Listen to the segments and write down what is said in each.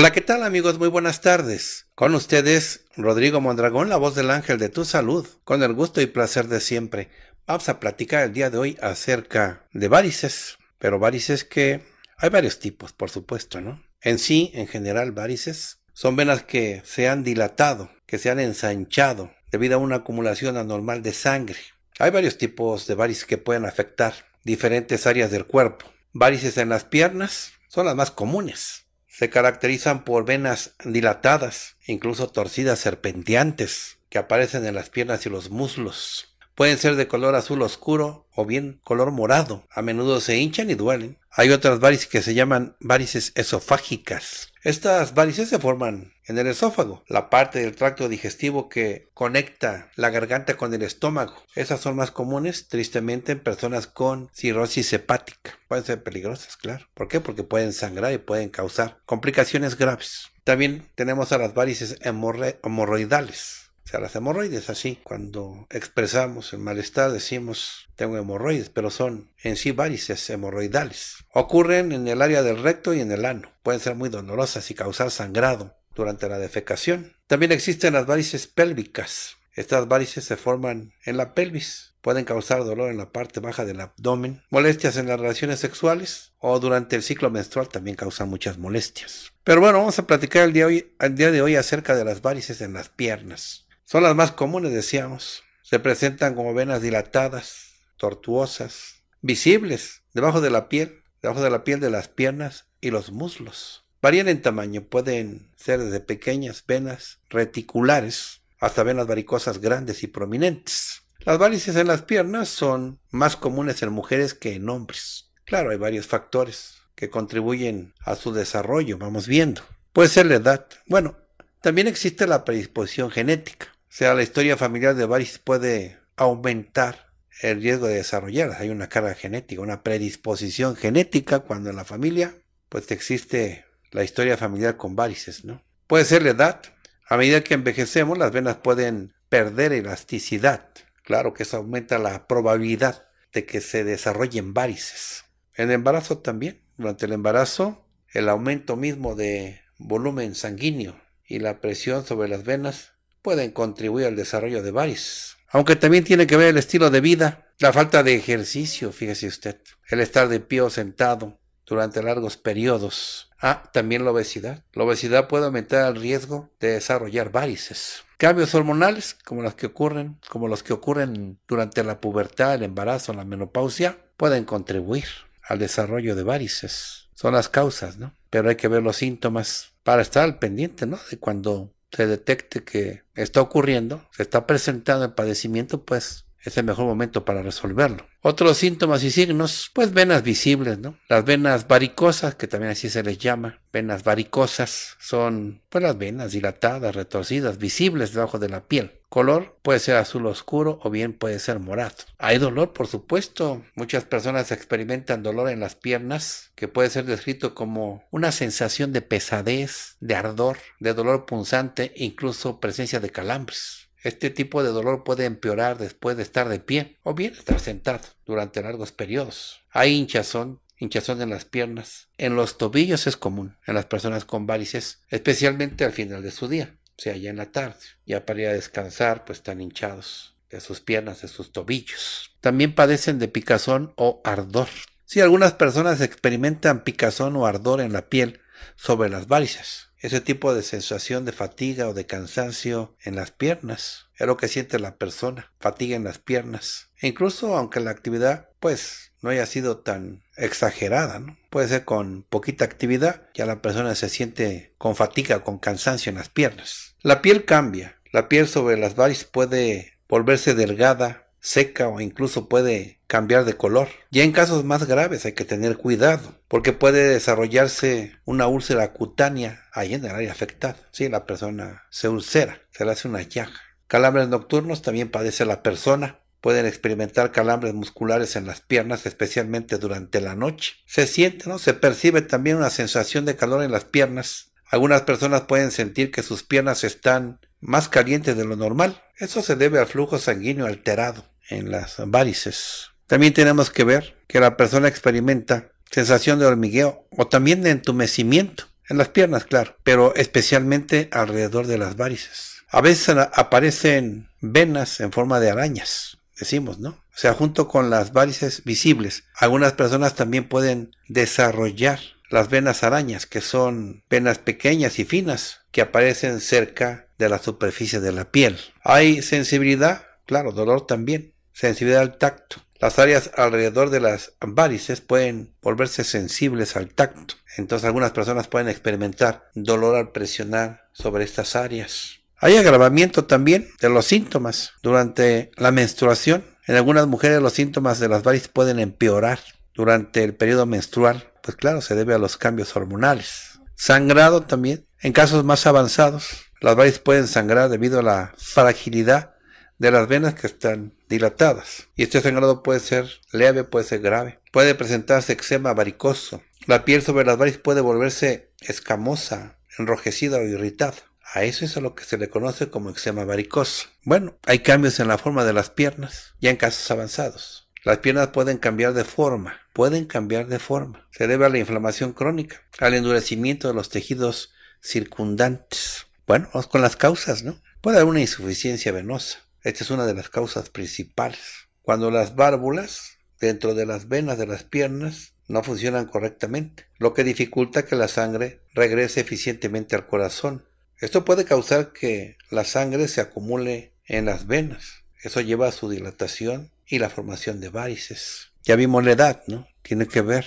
Hola, ¿qué tal amigos? Muy buenas tardes. Con ustedes, Rodrigo Mondragón, la voz del ángel de tu salud, con el gusto y placer de siempre. Vamos a platicar el día de hoy acerca de varices, pero varices que hay varios tipos, por supuesto, ¿no? En sí, en general, varices son venas que se han dilatado, que se han ensanchado debido a una acumulación anormal de sangre. Hay varios tipos de varices que pueden afectar diferentes áreas del cuerpo. Varices en las piernas son las más comunes se caracterizan por venas dilatadas, incluso torcidas serpenteantes, que aparecen en las piernas y los muslos. Pueden ser de color azul oscuro o bien color morado. A menudo se hinchan y duelen. Hay otras varices que se llaman varices esofágicas. Estas varices se forman en el esófago, la parte del tracto digestivo que conecta la garganta con el estómago. Esas son más comunes, tristemente, en personas con cirrosis hepática. Pueden ser peligrosas, claro. ¿Por qué? Porque pueden sangrar y pueden causar complicaciones graves. También tenemos a las varices hemorroidales las hemorroides así, cuando expresamos el malestar decimos tengo hemorroides, pero son en sí varices hemorroidales. Ocurren en el área del recto y en el ano. Pueden ser muy dolorosas y causar sangrado durante la defecación. También existen las varices pélvicas. Estas varices se forman en la pelvis. Pueden causar dolor en la parte baja del abdomen, molestias en las relaciones sexuales o durante el ciclo menstrual también causan muchas molestias. Pero bueno, vamos a platicar el día, hoy, el día de hoy acerca de las varices en las piernas. Son las más comunes, decíamos. Se presentan como venas dilatadas, tortuosas, visibles debajo de la piel, debajo de la piel de las piernas y los muslos. Varían en tamaño, pueden ser desde pequeñas venas reticulares hasta venas varicosas grandes y prominentes. Las varices en las piernas son más comunes en mujeres que en hombres. Claro, hay varios factores que contribuyen a su desarrollo, vamos viendo. Puede ser la edad. Bueno, también existe la predisposición genética sea, la historia familiar de varices puede aumentar el riesgo de desarrollar. Hay una carga genética, una predisposición genética cuando en la familia pues existe la historia familiar con varices, ¿no? Puede ser la edad. A medida que envejecemos, las venas pueden perder elasticidad. Claro que eso aumenta la probabilidad de que se desarrollen varices. En el embarazo también. Durante el embarazo, el aumento mismo de volumen sanguíneo y la presión sobre las venas pueden contribuir al desarrollo de varices. Aunque también tiene que ver el estilo de vida, la falta de ejercicio, fíjese usted, el estar de pie o sentado durante largos periodos. Ah, también la obesidad. La obesidad puede aumentar el riesgo de desarrollar varices. Cambios hormonales, como los que ocurren, como los que ocurren durante la pubertad, el embarazo, la menopausia, pueden contribuir al desarrollo de varices. Son las causas, ¿no? Pero hay que ver los síntomas para estar al pendiente, ¿no? De cuando se detecte que está ocurriendo, se está presentando el padecimiento, pues es el mejor momento para resolverlo. Otros síntomas y signos, pues venas visibles, ¿no? Las venas varicosas, que también así se les llama, venas varicosas, son pues las venas dilatadas, retorcidas, visibles debajo de la piel. Color puede ser azul oscuro o bien puede ser morado. Hay dolor, por supuesto. Muchas personas experimentan dolor en las piernas, que puede ser descrito como una sensación de pesadez, de ardor, de dolor punzante, incluso presencia de calambres. Este tipo de dolor puede empeorar después de estar de pie o bien estar sentado durante largos periodos. Hay hinchazón, hinchazón en las piernas, en los tobillos es común en las personas con varices, especialmente al final de su día, o sea, ya en la tarde. Ya para ir a descansar, pues están hinchados de sus piernas, de sus tobillos. También padecen de picazón o ardor. Si algunas personas experimentan picazón o ardor en la piel sobre las varices, ese tipo de sensación de fatiga o de cansancio en las piernas es lo que siente la persona, fatiga en las piernas. E incluso aunque la actividad pues no haya sido tan exagerada, ¿no? Puede ser con poquita actividad, ya la persona se siente con fatiga, con cansancio en las piernas. La piel cambia, la piel sobre las varices puede volverse delgada, seca o incluso puede cambiar de color. Y en casos más graves hay que tener cuidado porque puede desarrollarse una úlcera cutánea ahí en el área afectada. Si la persona se ulcera, se le hace una llaga. Calambres nocturnos también padece la persona. Pueden experimentar calambres musculares en las piernas, especialmente durante la noche. Se siente, ¿no? Se percibe también una sensación de calor en las piernas. Algunas personas pueden sentir que sus piernas están más calientes de lo normal. Eso se debe al flujo sanguíneo alterado en las varices. También tenemos que ver que la persona experimenta sensación de hormigueo o también de entumecimiento en las piernas, claro, pero especialmente alrededor de las varices. A veces aparecen venas en forma de arañas, decimos, ¿no? O sea, junto con las varices visibles, algunas personas también pueden desarrollar las venas arañas, que son venas pequeñas y finas que aparecen cerca de la superficie de la piel. Hay sensibilidad, claro, dolor también, Sensibilidad al tacto. Las áreas alrededor de las varices pueden volverse sensibles al tacto. Entonces algunas personas pueden experimentar dolor al presionar sobre estas áreas. Hay agravamiento también de los síntomas durante la menstruación. En algunas mujeres los síntomas de las varices pueden empeorar durante el periodo menstrual. Pues claro, se debe a los cambios hormonales. Sangrado también. En casos más avanzados, las varices pueden sangrar debido a la fragilidad de las venas que están dilatadas. Y este sangrado puede ser leve, puede ser grave. Puede presentarse eczema varicoso. La piel sobre las varices puede volverse escamosa, enrojecida o irritada. A eso es a lo que se le conoce como eczema varicoso. Bueno, hay cambios en la forma de las piernas, ya en casos avanzados. Las piernas pueden cambiar de forma, pueden cambiar de forma. Se debe a la inflamación crónica, al endurecimiento de los tejidos circundantes. Bueno, vamos con las causas, ¿no? Puede haber una insuficiencia venosa, esta es una de las causas principales. Cuando las válvulas dentro de las venas de las piernas no funcionan correctamente, lo que dificulta que la sangre regrese eficientemente al corazón. Esto puede causar que la sangre se acumule en las venas. Eso lleva a su dilatación y la formación de varices. Ya vimos la edad, ¿no? Tiene que ver.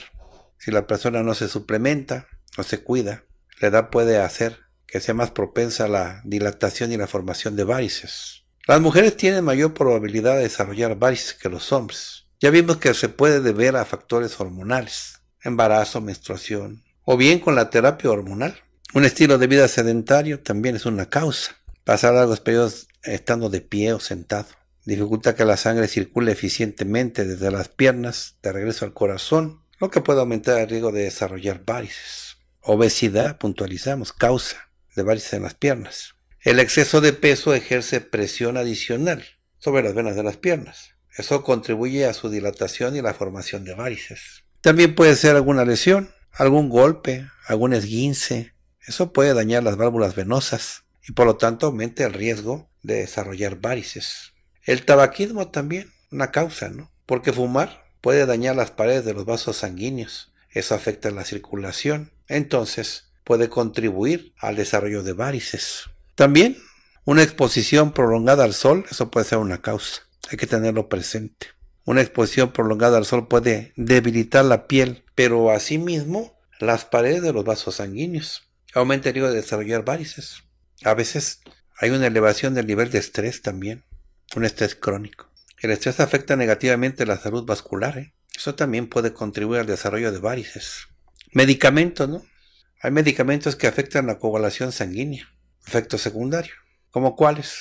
Si la persona no se suplementa, o se cuida, la edad puede hacer que sea más propensa a la dilatación y la formación de varices. Las mujeres tienen mayor probabilidad de desarrollar varices que los hombres. Ya vimos que se puede deber a factores hormonales, embarazo, menstruación, o bien con la terapia hormonal. Un estilo de vida sedentario también es una causa. Pasar largos periodos estando de pie o sentado dificulta que la sangre circule eficientemente desde las piernas de regreso al corazón, lo que puede aumentar el riesgo de desarrollar varices. Obesidad, puntualizamos, causa de varices en las piernas. El exceso de peso ejerce presión adicional sobre las venas de las piernas. Eso contribuye a su dilatación y la formación de varices. También puede ser alguna lesión, algún golpe, algún esguince. Eso puede dañar las válvulas venosas y por lo tanto aumenta el riesgo de desarrollar varices. El tabaquismo también, una causa, ¿no? Porque fumar puede dañar las paredes de los vasos sanguíneos. Eso afecta la circulación. Entonces, puede contribuir al desarrollo de varices. También una exposición prolongada al sol, eso puede ser una causa. Hay que tenerlo presente. Una exposición prolongada al sol puede debilitar la piel, pero asimismo las paredes de los vasos sanguíneos. Aumenta el riesgo de desarrollar varices. A veces hay una elevación del nivel de estrés también, un estrés crónico. El estrés afecta negativamente la salud vascular. ¿eh? Eso también puede contribuir al desarrollo de varices. Medicamentos, ¿no? Hay medicamentos que afectan la coagulación sanguínea efecto secundario, como cuáles,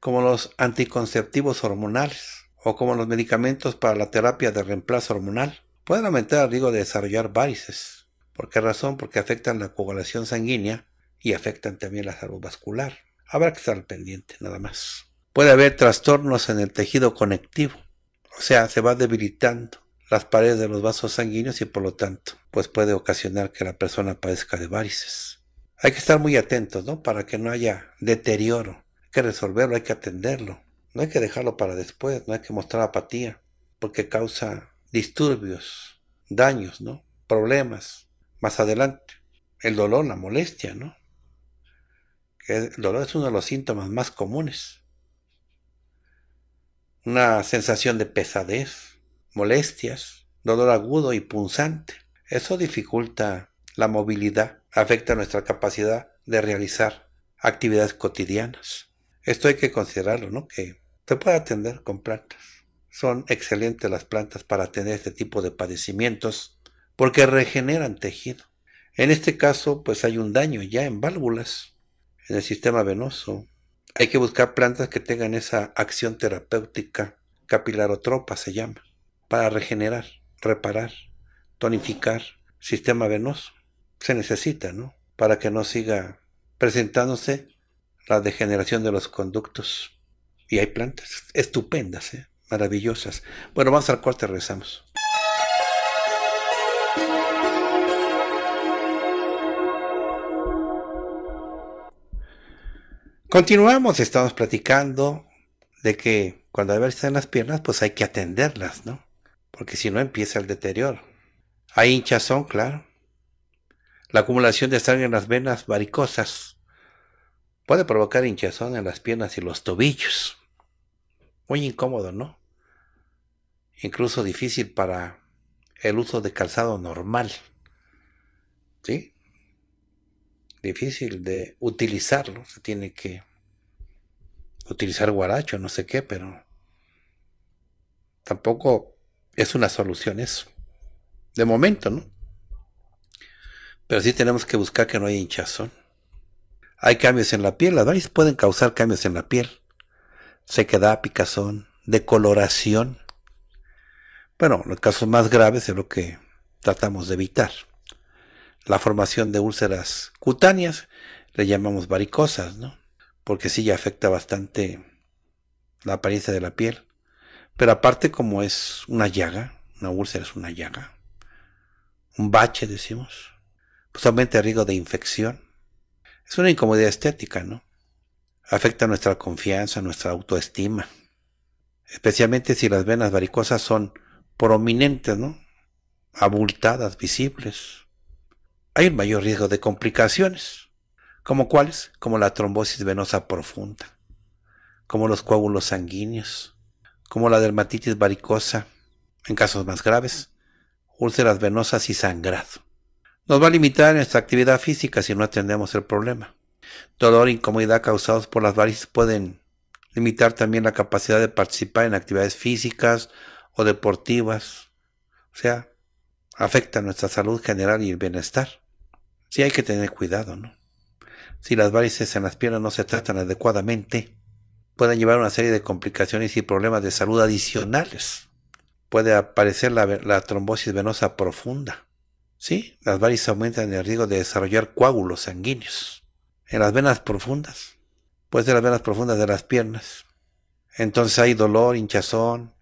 como los anticonceptivos hormonales o como los medicamentos para la terapia de reemplazo hormonal. Pueden aumentar el riesgo de desarrollar varices. ¿Por qué razón? Porque afectan la coagulación sanguínea y afectan también la salud vascular. Habrá que estar pendiente, nada más. Puede haber trastornos en el tejido conectivo, o sea, se va debilitando las paredes de los vasos sanguíneos y por lo tanto, pues puede ocasionar que la persona padezca de varices. Hay que estar muy atentos, ¿no? Para que no haya deterioro. Hay que resolverlo, hay que atenderlo. No hay que dejarlo para después, no hay que mostrar apatía, porque causa disturbios, daños, ¿no? Problemas más adelante. El dolor, la molestia, ¿no? El dolor es uno de los síntomas más comunes. Una sensación de pesadez, molestias, dolor agudo y punzante. Eso dificulta la movilidad afecta nuestra capacidad de realizar actividades cotidianas. Esto hay que considerarlo, ¿no? Que se puede atender con plantas. Son excelentes las plantas para atender este tipo de padecimientos porque regeneran tejido. En este caso, pues hay un daño ya en válvulas, en el sistema venoso. Hay que buscar plantas que tengan esa acción terapéutica, capilarotropa se llama, para regenerar, reparar, tonificar sistema venoso se necesita, ¿no? Para que no siga presentándose la degeneración de los conductos. Y hay plantas estupendas, ¿eh? maravillosas. Bueno, vamos al y rezamos. Continuamos, estamos platicando de que cuando hay veces en las piernas, pues hay que atenderlas, ¿no? Porque si no empieza el deterioro. Hay hinchazón, claro. La acumulación de sangre en las venas varicosas puede provocar hinchazón en las piernas y los tobillos. Muy incómodo, ¿no? Incluso difícil para el uso de calzado normal. ¿Sí? Difícil de utilizarlo. Se tiene que utilizar guaracho, no sé qué, pero tampoco es una solución eso. De momento, ¿no? Pero sí tenemos que buscar que no haya hinchazón. Hay cambios en la piel, las varices pueden causar cambios en la piel. Sequedad, picazón, decoloración. Bueno, los casos más graves es lo que tratamos de evitar. La formación de úlceras cutáneas, le llamamos varicosas, ¿no? Porque sí afecta bastante la apariencia de la piel. Pero aparte como es una llaga, una úlcera es una llaga, un bache decimos, pues riesgo de infección. Es una incomodidad estética, ¿no? Afecta nuestra confianza, nuestra autoestima. Especialmente si las venas varicosas son prominentes, ¿no? Abultadas, visibles. Hay un mayor riesgo de complicaciones. ¿Como cuáles? Como la trombosis venosa profunda, como los coágulos sanguíneos, como la dermatitis varicosa, en casos más graves, úlceras venosas y sangrado. Nos va a limitar nuestra actividad física si no atendemos el problema. Dolor e incomodidad causados por las varices pueden limitar también la capacidad de participar en actividades físicas o deportivas. O sea, afecta nuestra salud general y el bienestar. Sí hay que tener cuidado, ¿no? Si las varices en las piernas no se tratan adecuadamente, pueden llevar a una serie de complicaciones y problemas de salud adicionales. Puede aparecer la trombosis venosa profunda Sí, las varices aumentan el riesgo de desarrollar coágulos sanguíneos en las venas profundas, pues de las venas profundas de las piernas. Entonces hay dolor, hinchazón,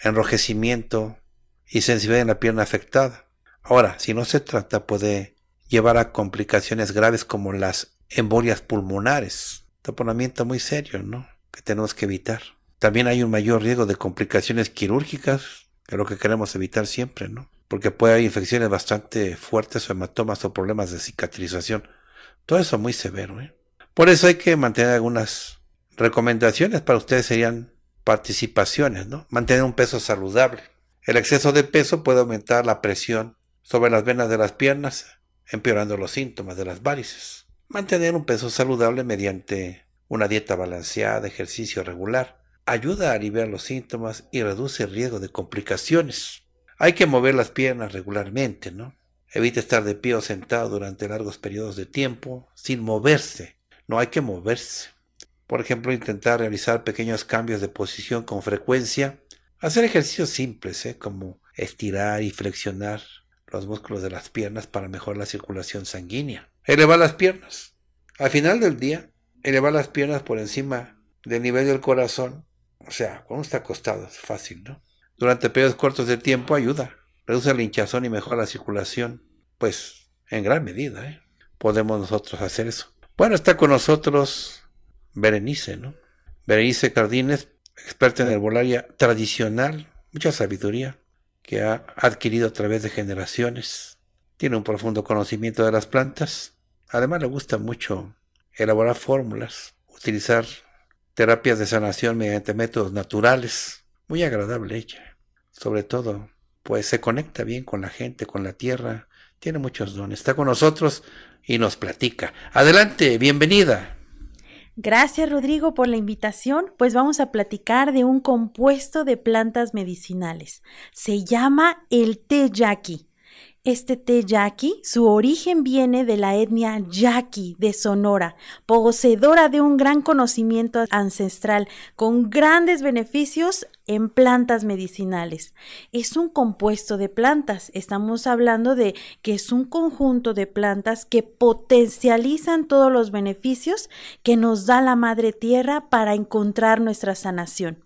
enrojecimiento y sensibilidad en la pierna afectada. Ahora, si no se trata, puede llevar a complicaciones graves como las embolias pulmonares, taponamiento muy serio, ¿no? Que tenemos que evitar. También hay un mayor riesgo de complicaciones quirúrgicas, que es lo que queremos evitar siempre, ¿no? porque puede haber infecciones bastante fuertes o hematomas o problemas de cicatrización. Todo eso muy severo. ¿eh? Por eso hay que mantener algunas recomendaciones para ustedes serían participaciones, ¿no? Mantener un peso saludable. El exceso de peso puede aumentar la presión sobre las venas de las piernas, empeorando los síntomas de las varices. Mantener un peso saludable mediante una dieta balanceada, ejercicio regular, ayuda a aliviar los síntomas y reduce el riesgo de complicaciones. Hay que mover las piernas regularmente, ¿no? Evite estar de pie o sentado durante largos periodos de tiempo sin moverse. No hay que moverse. Por ejemplo, intentar realizar pequeños cambios de posición con frecuencia. Hacer ejercicios simples, ¿eh? como estirar y flexionar los músculos de las piernas para mejorar la circulación sanguínea. Elevar las piernas. Al final del día, elevar las piernas por encima del nivel del corazón. O sea, cuando está acostado, es fácil, ¿no? durante periodos cortos de tiempo ayuda, reduce la hinchazón y mejora la circulación. Pues en gran medida ¿eh? podemos nosotros hacer eso. Bueno, está con nosotros Berenice, ¿no? Berenice Cardines, experta en herbolaria tradicional, mucha sabiduría que ha adquirido a través de generaciones. Tiene un profundo conocimiento de las plantas. Además le gusta mucho elaborar fórmulas, utilizar terapias de sanación mediante métodos naturales muy agradable ella, sobre todo, pues se conecta bien con la gente, con la tierra, tiene muchos dones, está con nosotros y nos platica. Adelante, bienvenida. Gracias Rodrigo por la invitación, pues vamos a platicar de un compuesto de plantas medicinales. Se llama el té yaqui. Este té yaqui, su origen viene de la etnia yaqui de Sonora, poseedora de un gran conocimiento ancestral con grandes beneficios en plantas medicinales. Es un compuesto de plantas, estamos hablando de que es un conjunto de plantas que potencializan todos los beneficios que nos da la madre tierra para encontrar nuestra sanación.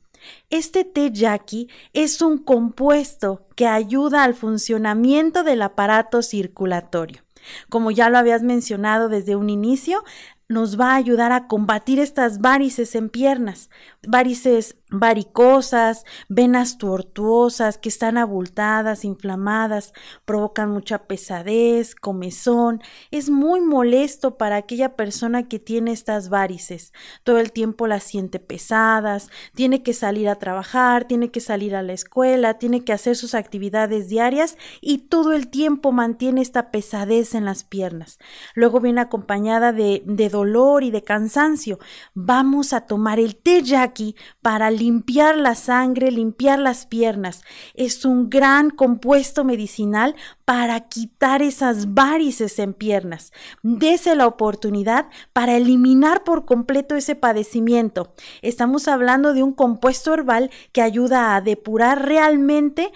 Este té yaqui es un compuesto que ayuda al funcionamiento del aparato circulatorio. Como ya lo habías mencionado desde un inicio, nos va a ayudar a combatir estas varices en piernas, varices varicosas, venas tortuosas que están abultadas, inflamadas, provocan mucha pesadez, comezón. Es muy molesto para aquella persona que tiene estas varices. Todo el tiempo las siente pesadas, tiene que salir a trabajar, tiene que salir a la escuela, tiene que hacer sus actividades diarias y todo el tiempo mantiene esta pesadez en las piernas. Luego viene acompañada de, dolor y de cansancio. Vamos a tomar el té Jackie para limpiar la sangre, limpiar las piernas. Es un gran compuesto medicinal para quitar esas varices en piernas. Dese la oportunidad para eliminar por completo ese padecimiento. Estamos hablando de un compuesto herbal que ayuda a depurar realmente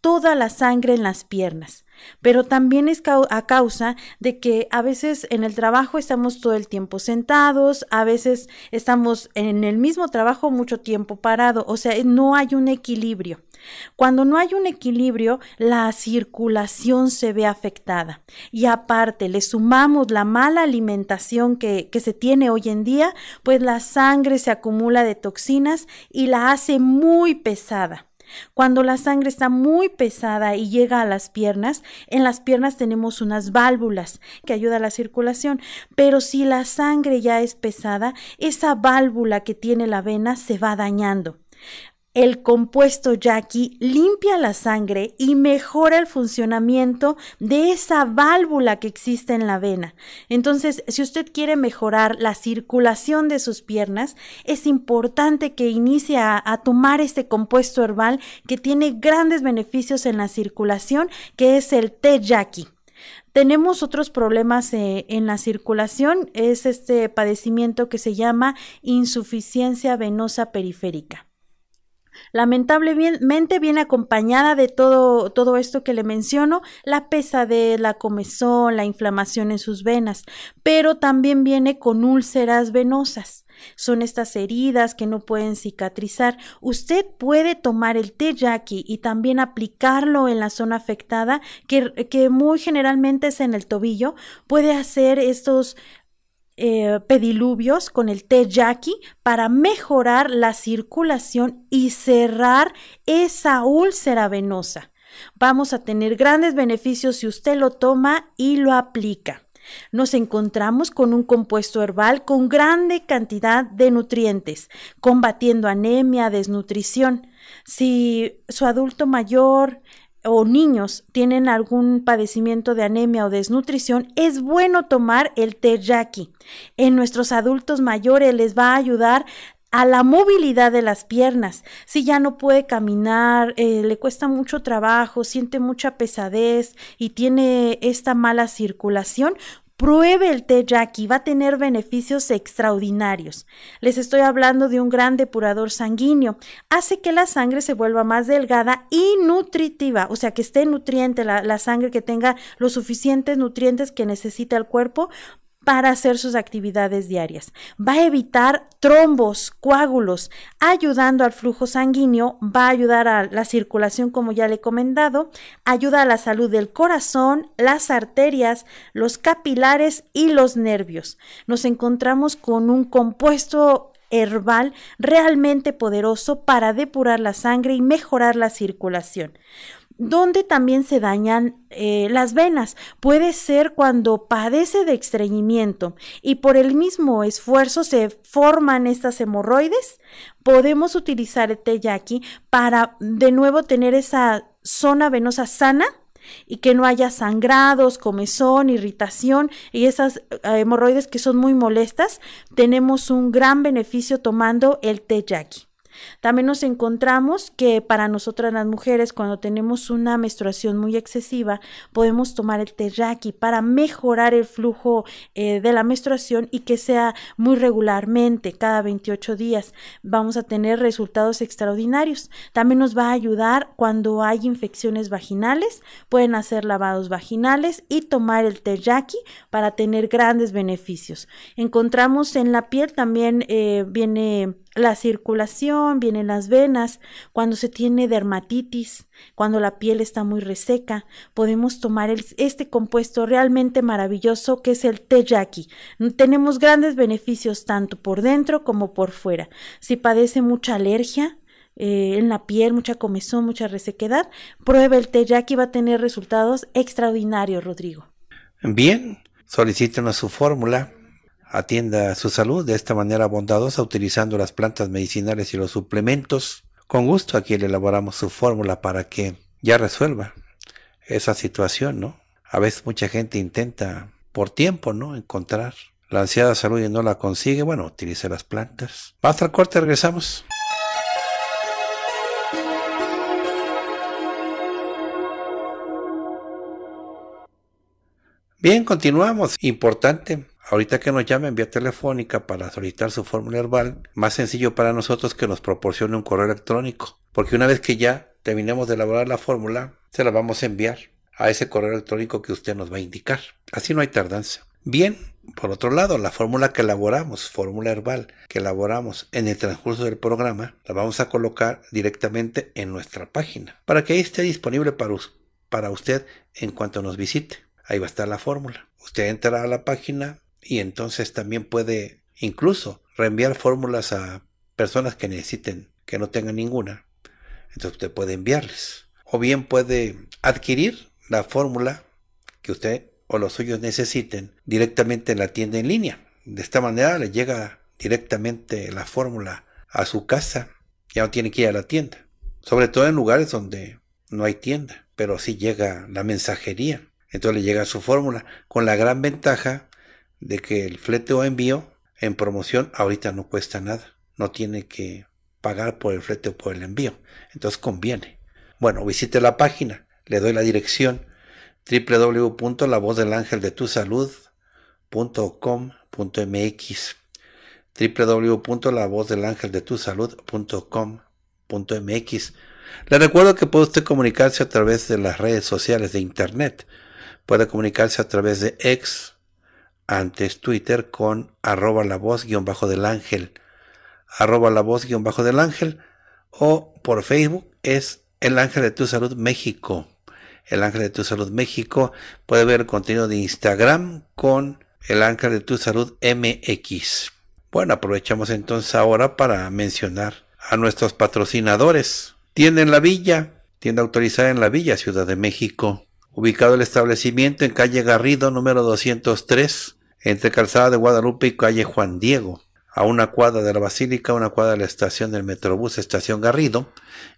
toda la sangre en las piernas, pero también es a causa de que a veces en el trabajo estamos todo el tiempo sentados, a veces estamos en el mismo trabajo mucho tiempo parado, o sea, no hay un equilibrio. Cuando no hay un equilibrio, la circulación se ve afectada y aparte le sumamos la mala alimentación que, que se tiene hoy en día, pues la sangre se acumula de toxinas y la hace muy pesada. Cuando la sangre está muy pesada y llega a las piernas, en las piernas tenemos unas válvulas que ayudan a la circulación, pero si la sangre ya es pesada, esa válvula que tiene la vena se va dañando. El compuesto Jackie limpia la sangre y mejora el funcionamiento de esa válvula que existe en la vena. Entonces, si usted quiere mejorar la circulación de sus piernas, es importante que inicie a, tomar este compuesto herbal que tiene grandes beneficios en la circulación, que es el té Yaki. Tenemos otros problemas eh, en la circulación, es este padecimiento que se llama insuficiencia venosa periférica. Lamentablemente viene acompañada de todo, todo esto que le menciono, la pesadez, la comezón, la inflamación en sus venas, pero también viene con úlceras venosas. Son estas heridas que no pueden cicatrizar. Usted puede tomar el té yaqui y también aplicarlo en la zona afectada, que, que muy generalmente es en el tobillo. Puede hacer estos pedilubios eh, pediluvios con el té Jackie para mejorar la circulación y cerrar esa úlcera venosa. Vamos a tener grandes beneficios si usted lo toma y lo aplica. Nos encontramos con un compuesto herbal con grande cantidad de nutrientes, combatiendo anemia, desnutrición. Si su adulto mayor o niños tienen algún padecimiento de anemia o desnutrición, es bueno tomar el teriyaki. En nuestros adultos mayores les va a ayudar a la movilidad de las piernas. Si ya no puede caminar, eh, le cuesta mucho trabajo, siente mucha pesadez y tiene esta mala circulación, Pruebe el té Jackie, va a tener beneficios extraordinarios. Les estoy hablando de un gran depurador sanguíneo. Hace que la sangre se vuelva más delgada y nutritiva, o sea, que esté nutriente la, la sangre, que tenga los suficientes nutrientes que necesita el cuerpo para hacer sus actividades diarias. Va a evitar trombos, coágulos, ayudando al flujo sanguíneo, va a ayudar a la circulación como ya le he comentado, ayuda a la salud del corazón, las arterias, los capilares y los nervios. Nos encontramos con un compuesto herbal realmente poderoso para depurar la sangre y mejorar la circulación. ¿Dónde también se dañan eh, las venas? Puede ser cuando padece de estreñimiento y por el mismo esfuerzo se forman estas hemorroides. Podemos utilizar el teyaki para de nuevo tener esa zona venosa sana y que no haya sangrados, comezón, irritación y esas eh, hemorroides que son muy molestas. Tenemos un gran beneficio tomando el teyaki. También nos encontramos que para nosotras las mujeres, cuando tenemos una menstruación muy excesiva, podemos tomar el terraqui para mejorar el flujo eh, de la menstruación y que sea muy regularmente, cada 28 días. Vamos a tener resultados extraordinarios. También nos va a ayudar cuando hay infecciones vaginales, pueden hacer lavados vaginales y tomar el terraqui para tener grandes beneficios. Encontramos en la piel también eh, viene la circulación, vienen las venas, cuando se tiene dermatitis, cuando la piel está muy reseca, podemos tomar este compuesto realmente maravilloso que es el teyaki. Tenemos grandes beneficios tanto por dentro como por fuera. Si padece mucha alergia, eh, en la piel, mucha comezón, mucha resequedad, prueba el y va a tener resultados extraordinarios, Rodrigo. Bien, solicítenos su fórmula Atienda su salud de esta manera bondadosa utilizando las plantas medicinales y los suplementos. Con gusto aquí le elaboramos su fórmula para que ya resuelva esa situación, ¿no? A veces mucha gente intenta por tiempo, ¿no? Encontrar la ansiada salud y no la consigue. Bueno, utilice las plantas. Basta el corte, regresamos. Bien, continuamos. Importante Ahorita que nos llame, en vía telefónica para solicitar su fórmula herbal, más sencillo para nosotros que nos proporcione un correo electrónico, porque una vez que ya terminemos de elaborar la fórmula, se la vamos a enviar a ese correo electrónico que usted nos va a indicar. Así no hay tardanza. Bien, por otro lado, la fórmula que elaboramos, fórmula herbal que elaboramos en el transcurso del programa, la vamos a colocar directamente en nuestra página para que ahí esté disponible para, para usted en cuanto nos visite. Ahí va a estar la fórmula. Usted entrará a la página, y entonces también puede incluso reenviar fórmulas a personas que necesiten, que no tengan ninguna. Entonces usted puede enviarles. O bien puede adquirir la fórmula que usted o los suyos necesiten directamente en la tienda en línea. De esta manera le llega directamente la fórmula a su casa. Ya no tiene que ir a la tienda. Sobre todo en lugares donde no hay tienda, pero sí llega la mensajería. Entonces le llega su fórmula con la gran ventaja de que el flete o envío en promoción ahorita no cuesta nada. No tiene que pagar por el flete o por el envío. Entonces conviene. Bueno, visite la página. Le doy la dirección www.lavozdelangeldetusalud.com.mx www.lavozdelangeldetusalud.com.mx Le recuerdo que puede usted comunicarse a través de las redes sociales de internet. Puede comunicarse a través de X, antes Twitter con arroba la voz guión bajo del ángel, arroba la voz guión bajo del ángel, o por Facebook es el ángel de tu salud México. El ángel de tu salud México puede ver el contenido de Instagram con el ángel de tu salud MX. Bueno, aprovechamos entonces ahora para mencionar a nuestros patrocinadores. Tienda en la Villa, tienda autorizada en la Villa, Ciudad de México. Ubicado el establecimiento en calle Garrido, número 203, entre Calzada de Guadalupe y calle Juan Diego, a una cuadra de la Basílica, a una cuadra de la estación del Metrobús Estación Garrido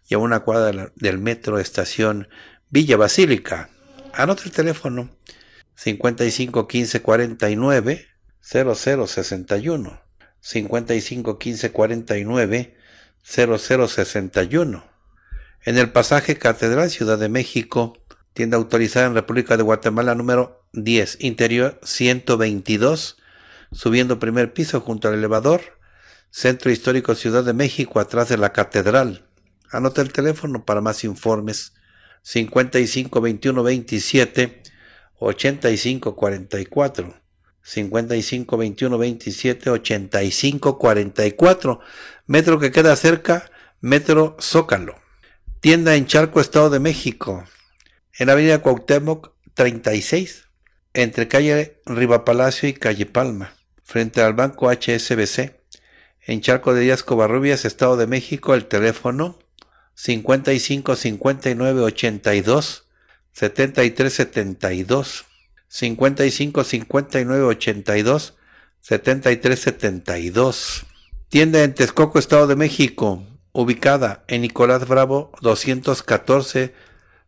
y a una cuadra del Metro Estación Villa Basílica. Anota el teléfono 55 15 49 0061 55 15 49 0061 en el pasaje Catedral Ciudad de México tienda autorizada en República de Guatemala número 10, interior 122, subiendo primer piso junto al elevador, Centro Histórico Ciudad de México, atrás de la Catedral. Anota el teléfono para más informes 55 21 27 85 44. 55 21 27 85 44. Metro que queda cerca, Metro Zócalo. Tienda en Charco, Estado de México en avenida Cuauhtémoc 36, entre calle Rivapalacio y calle Palma, frente al banco HSBC, en Charco de Díaz Covarrubias, Estado de México, el teléfono 55 59 82 73 72 55 59 82 73 72 Tienda en Texcoco, Estado de México, ubicada en Nicolás Bravo 214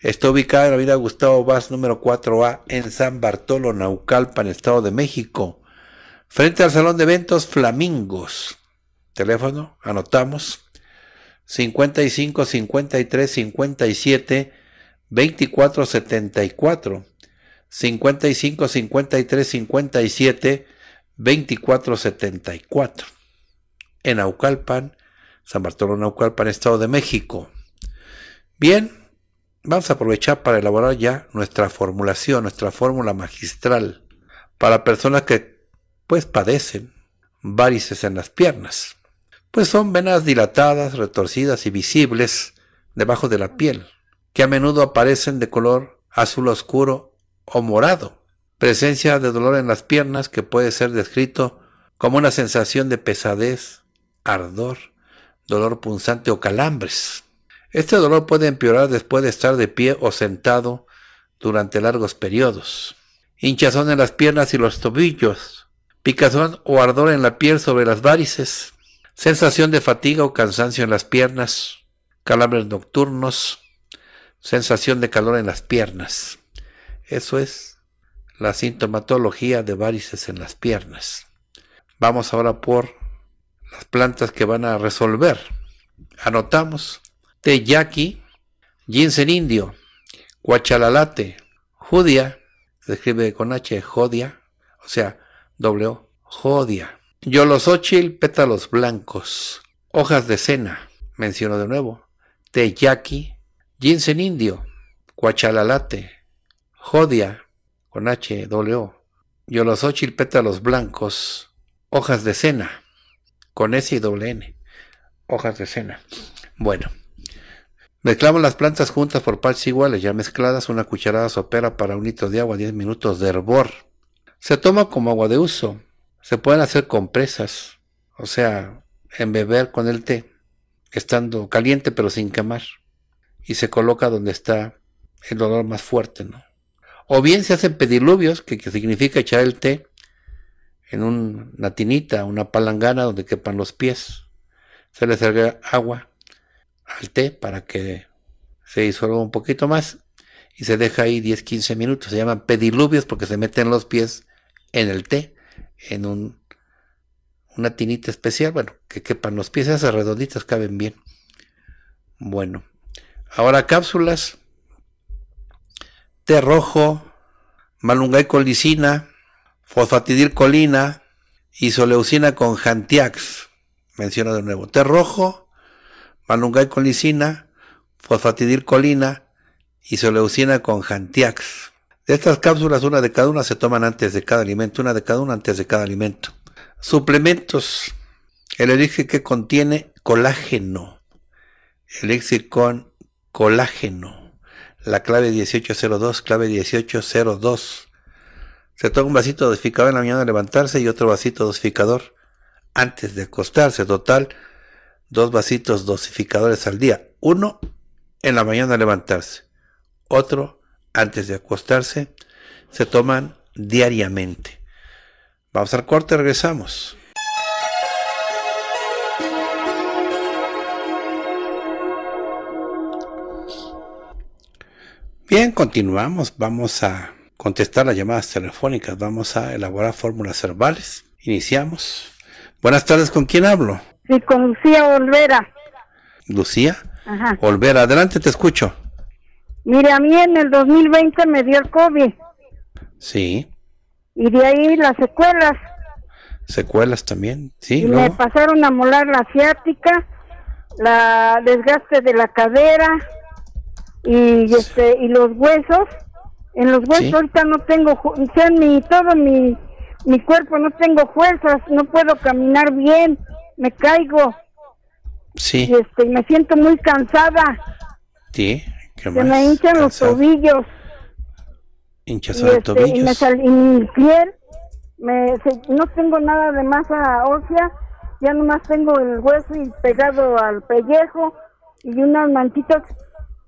Está ubicada en la avenida Gustavo Vaz, número 4A, en San Bartolo, Naucalpan, Estado de México. Frente al Salón de Eventos Flamingos. Teléfono, anotamos. 55 53 57 24 74. 55 53 57 24 74. En Naucalpan, San Bartolo, Naucalpan, Estado de México. Bien, vamos a aprovechar para elaborar ya nuestra formulación, nuestra fórmula magistral para personas que pues padecen varices en las piernas. Pues son venas dilatadas, retorcidas y visibles debajo de la piel, que a menudo aparecen de color azul oscuro o morado. Presencia de dolor en las piernas que puede ser descrito como una sensación de pesadez, ardor, dolor punzante o calambres. Este dolor puede empeorar después de estar de pie o sentado durante largos periodos. Hinchazón en las piernas y los tobillos, picazón o ardor en la piel sobre las varices, sensación de fatiga o cansancio en las piernas, calambres nocturnos, sensación de calor en las piernas. Eso es la sintomatología de varices en las piernas. Vamos ahora por las plantas que van a resolver. Anotamos Teyaki, ginseng indio, cuachalalate, judia, se escribe con H, jodia, o sea, doble O, jodia. Yolosochil, pétalos blancos, hojas de cena, menciono de nuevo, teyaki, ginseng indio, cuachalalate, jodia, con H, doble O, yolosochil, pétalos blancos, hojas de cena, con S y doble N, hojas de cena. Bueno. Mezclamos las plantas juntas por partes iguales, ya mezcladas, una cucharada sopera para un litro de agua, 10 minutos de hervor. Se toma como agua de uso. Se pueden hacer compresas, o sea, embeber con el té, estando caliente pero sin quemar. Y se coloca donde está el dolor más fuerte, ¿no? O bien se hacen pediluvios, que, significa echar el té en una tinita, una palangana donde quepan los pies. Se le agrega agua al té para que se disuelva un poquito más y se deja ahí 10-15 minutos. Se llaman pediluvios porque se meten los pies en el té, en un, una tinita especial, bueno, que quepan los pies, esas redonditas caben bien. Bueno, ahora cápsulas, té rojo, malungay con lisina, fosfatidilcolina, isoleucina con jantiax. Menciono de nuevo, té rojo, manungay con lisina, fosfatidilcolina y soleucina con Jantiax. De estas cápsulas, una de cada una se toman antes de cada alimento, una de cada una antes de cada alimento. Suplementos. El elixir que contiene colágeno. Elixir con colágeno. La clave 1802, clave 1802. Se toma un vasito dosificador en la mañana de levantarse y otro vasito dosificador antes de acostarse. Total, dos vasitos dosificadores al día. Uno en la mañana al levantarse, otro antes de acostarse. Se toman diariamente. Vamos al corte, regresamos. Bien, continuamos. Vamos a contestar las llamadas telefónicas. Vamos a elaborar fórmulas verbales. Iniciamos. Buenas tardes, ¿con quién hablo? Sí, con Lucía Olvera. Lucía. Ajá. Olvera, adelante, te escucho. Mire, a mí en el 2020 me dio el COVID. Sí. Y de ahí las secuelas. Secuelas también, sí. me pasaron a molar la asiática la desgaste de la cadera y, este y los huesos. En los huesos ahorita no tengo, en ni todo mi, mi cuerpo no tengo fuerzas, no puedo caminar bien me caigo. Sí. Y este, me siento muy cansada. Sí, me hinchan los tobillos. de tobillos. Este, y, me sal, mi piel, me, no tengo nada de masa ósea, ya nomás tengo el hueso pegado al pellejo y unas mantitas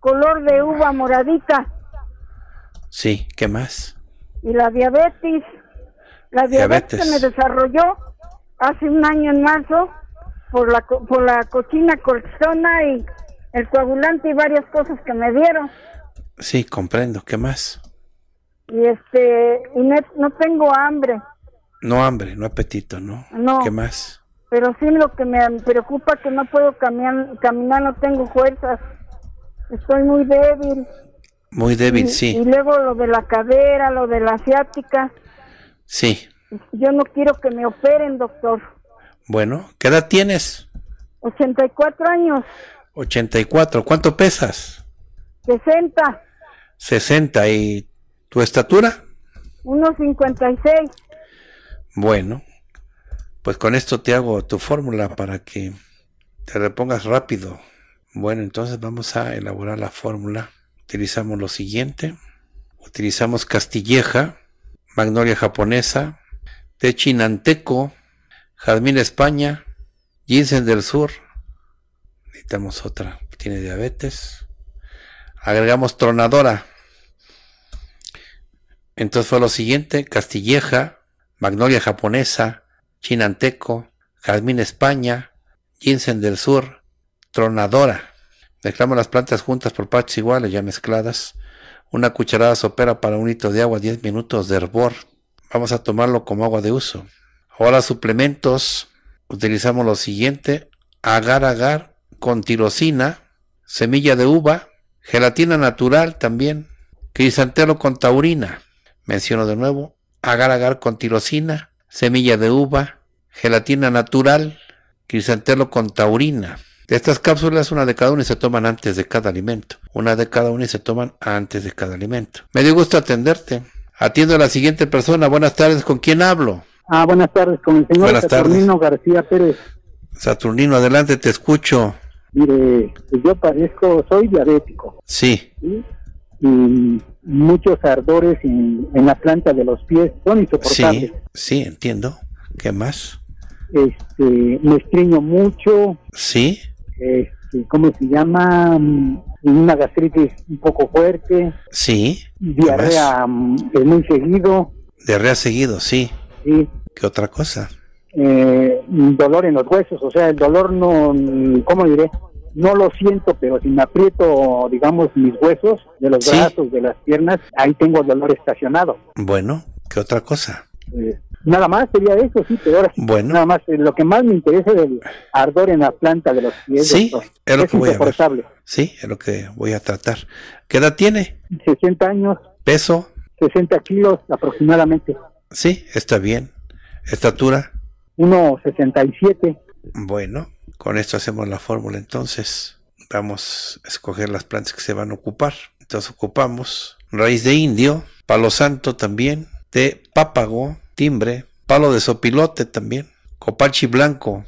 color de uva moradita. Sí, ¿qué más? Y la diabetes. La diabetes, diabetes. se me desarrolló hace un año en marzo por la, por la cochina colchona y el coagulante y varias cosas que me dieron. Sí, comprendo. ¿Qué más? Y este, y no, tengo hambre. No hambre, no apetito, ¿no? No. qué más? Pero sí lo que me preocupa que no puedo caminar, caminar no tengo fuerzas. Estoy muy débil. Muy débil, sí. Y luego lo de la cadera, lo de la asiática. Sí. Yo no quiero que me operen, doctor. Bueno, ¿qué edad tienes? 84 años. 84. ¿Cuánto pesas? 60. 60. ¿Y tu estatura? 1,56. Bueno, pues con esto te hago tu fórmula para que te repongas rápido. Bueno, entonces vamos a elaborar la fórmula. Utilizamos lo siguiente. Utilizamos castilleja, magnolia japonesa, techinanteco. chinanteco, Jazmín España, Ginseng del Sur, necesitamos otra, tiene diabetes. Agregamos Tronadora. Entonces fue lo siguiente, Castilleja, Magnolia japonesa, Chinanteco, Jazmín España, Ginseng del Sur, Tronadora. Mezclamos las plantas juntas por partes iguales, ya mezcladas. Una cucharada sopera para un litro de agua, 10 minutos de hervor. Vamos a tomarlo como agua de uso. Ahora suplementos, utilizamos lo siguiente, agar agar con tirosina, semilla de uva, gelatina natural también, crisantelo con taurina, menciono de nuevo, agar agar con tirosina, semilla de uva, gelatina natural, crisantelo con taurina. De estas cápsulas, una de cada una y se toman antes de cada alimento. Una de cada una y se toman antes de cada alimento. Me dio gusto atenderte. Atiendo a la siguiente persona. Buenas tardes, ¿con quién hablo? Ah, buenas tardes, con el señor Saturnino García Pérez. Saturnino, adelante, te escucho. Mire, pues yo parezco soy diabético. Sí. Y muchos ardores en, la planta de los pies son insoportables. Sí, sí, entiendo. ¿Qué más? Este, me estreño mucho. Sí. Este, ¿Cómo se llama? Mm, una gastritis un poco fuerte. Sí. Diarrea mm, es muy seguido. Diarrea seguido, sí. Sí. ¿Qué otra cosa. Eh, dolor en los huesos, o sea, el dolor no, ¿cómo diré? No lo siento, pero si me aprieto, digamos, mis huesos de los brazos, de las piernas, ahí tengo dolor estacionado. Bueno, ¿qué otra cosa? Eh, nada más sería eso, sí, pero bueno. nada más, eh, lo que más me interesa es el ardor en la planta de los pies. Sí, es lo que voy a Sí, es lo que voy a tratar. ¿Qué edad tiene? 60 años. ¿Peso? 60 kilos aproximadamente. Sí, está bien. ¿Estatura? 1,67. Bueno, con esto hacemos la fórmula entonces. Vamos a escoger las plantas que se van a ocupar. Entonces ocupamos raíz de indio, palo santo también, de pápago, timbre, palo de sopilote también, copalchi blanco,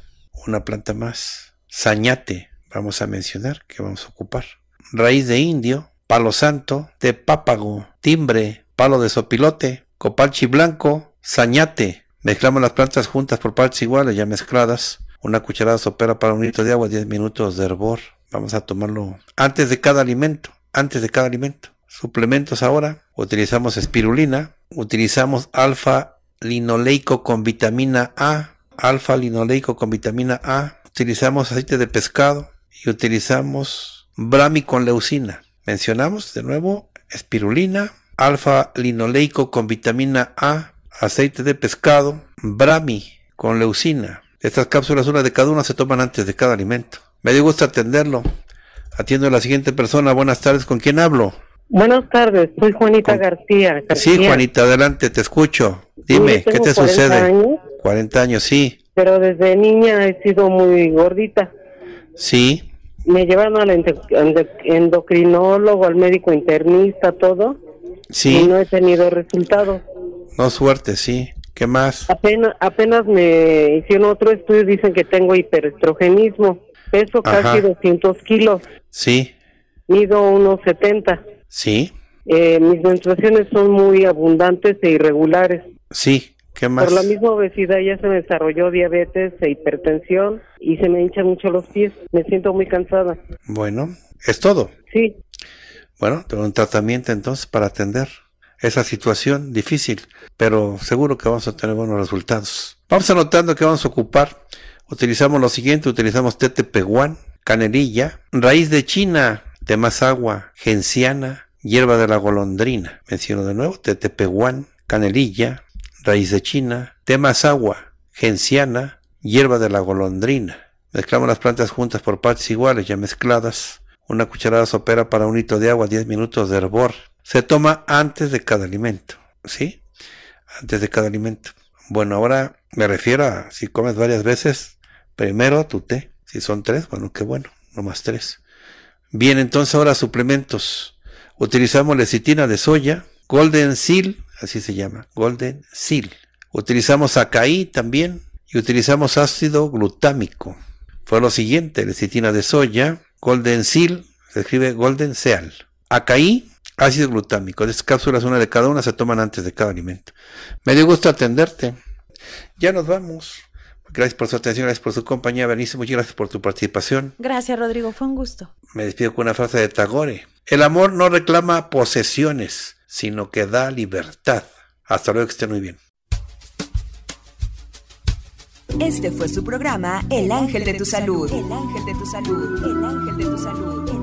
una planta más, sañate, vamos a mencionar que vamos a ocupar, raíz de indio, palo santo, de pápago, timbre, palo de sopilote, copalchi blanco, sañate, Mezclamos las plantas juntas por partes iguales, ya mezcladas. Una cucharada sopera para un litro de agua, 10 minutos de hervor. Vamos a tomarlo antes de cada alimento, antes de cada alimento. Suplementos ahora, utilizamos espirulina, utilizamos alfa linoleico con vitamina A, alfa linoleico con vitamina A, utilizamos aceite de pescado y utilizamos brami con leucina. Mencionamos de nuevo espirulina, alfa linoleico con vitamina A, aceite de pescado, brami con leucina. Estas cápsulas, una de cada una, se toman antes de cada alimento. Me dio gusto atenderlo. Atiendo a la siguiente persona. Buenas tardes, ¿con quién hablo? Buenas tardes, soy Juanita García, Sí, Juanita, adelante, te escucho. Dime, ¿qué te sucede? Años, 40 años, sí. Pero desde niña he sido muy gordita. Sí. Me llevaron al endocrinólogo, al médico internista, todo. Sí. Y no he tenido resultados. No suerte, sí. ¿Qué más? Apenas, apenas me hicieron otro estudio, dicen que tengo hiperestrogenismo. Peso casi 200 kilos. Sí. Mido unos 70. Sí. Eh, mis menstruaciones son muy abundantes e irregulares. Sí. ¿Qué más? Por la misma obesidad ya se me desarrolló diabetes e hipertensión y se me hinchan mucho los pies. Me siento muy cansada. Bueno, ¿es todo? Sí. Bueno, tengo un tratamiento entonces para atender esa situación difícil, pero seguro que vamos a tener buenos resultados. Vamos anotando que vamos a ocupar. Utilizamos lo siguiente, utilizamos ttp canelilla, raíz de china, agua, genciana, hierba de la golondrina. Menciono de nuevo, ttp canelilla, raíz de china, agua, genciana, hierba de la golondrina. Mezclamos las plantas juntas por partes iguales, ya mezcladas. Una cucharada sopera para un litro de agua, 10 minutos de hervor se toma antes de cada alimento, ¿sí? Antes de cada alimento. Bueno, ahora me refiero a si comes varias veces, primero tu té. Si son tres, bueno, qué bueno, no más tres. Bien, entonces ahora suplementos. Utilizamos lecitina de soya, Golden Seal, así se llama, Golden Seal. Utilizamos acaí también y utilizamos ácido glutámico. Fue lo siguiente, lecitina de soya, Golden Seal, se escribe Golden Seal. Acai, Ácido glutámico. De cápsulas, una de cada una se toman antes de cada alimento. Me dio gusto atenderte. Ya nos vamos. Gracias por su atención, gracias por su compañía, Bernice. Muchas gracias por tu participación. Gracias, Rodrigo. Fue un gusto. Me despido con una frase de Tagore. El amor no reclama posesiones, sino que da libertad. Hasta luego, que estén muy bien. Este fue su programa El Ángel de tu Salud. El Ángel de tu Salud. El Ángel de tu Salud.